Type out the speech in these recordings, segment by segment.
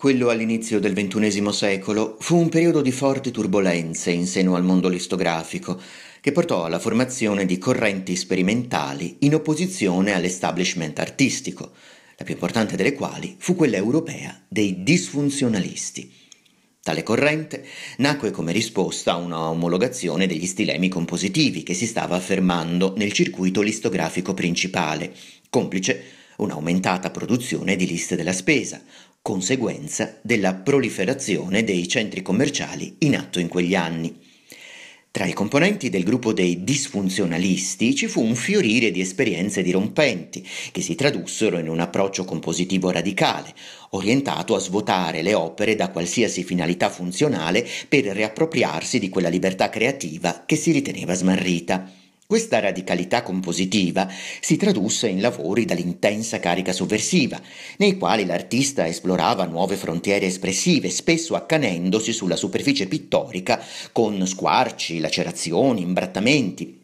Quello all'inizio del XXI secolo fu un periodo di forti turbulenze in seno al mondo listografico, che portò alla formazione di correnti sperimentali in opposizione all'establishment artistico, la più importante delle quali fu quella europea dei disfunzionalisti. Tale corrente nacque come risposta a una omologazione degli stilemi compositivi che si stava affermando nel circuito listografico principale, complice un'aumentata produzione di liste della spesa, conseguenza della proliferazione dei centri commerciali in atto in quegli anni. Tra i componenti del gruppo dei disfunzionalisti ci fu un fiorire di esperienze dirompenti, che si tradussero in un approccio compositivo radicale, orientato a svuotare le opere da qualsiasi finalità funzionale per riappropriarsi di quella libertà creativa che si riteneva smarrita. Questa radicalità compositiva si tradusse in lavori dall'intensa carica sovversiva, nei quali l'artista esplorava nuove frontiere espressive, spesso accanendosi sulla superficie pittorica con squarci, lacerazioni, imbrattamenti,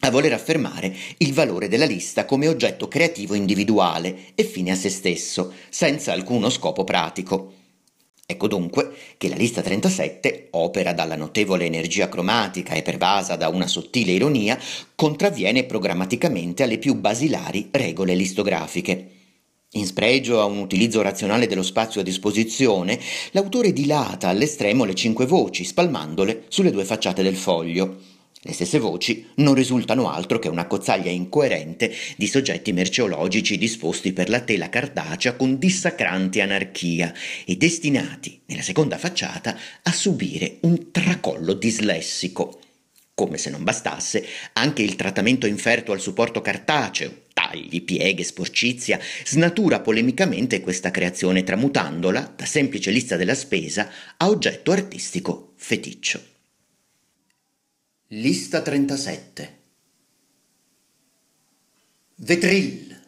a voler affermare il valore della lista come oggetto creativo individuale e fine a se stesso, senza alcuno scopo pratico. Ecco dunque che la lista 37, opera dalla notevole energia cromatica e pervasa da una sottile ironia, contravviene programmaticamente alle più basilari regole listografiche. In spregio a un utilizzo razionale dello spazio a disposizione, l'autore dilata all'estremo le cinque voci, spalmandole sulle due facciate del foglio. Le stesse voci non risultano altro che una cozzaglia incoerente di soggetti merceologici disposti per la tela cartacea con dissacrante anarchia e destinati, nella seconda facciata, a subire un tracollo dislessico. Come se non bastasse, anche il trattamento inferto al supporto cartaceo, tagli, pieghe, sporcizia, snatura polemicamente questa creazione tramutandola da semplice lista della spesa a oggetto artistico feticcio. Lista 37 Vetrill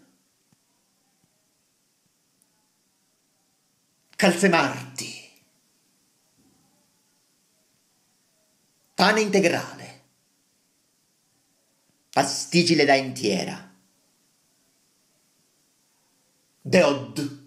Calzemarti Pane integrale Pastigile da intiera Deod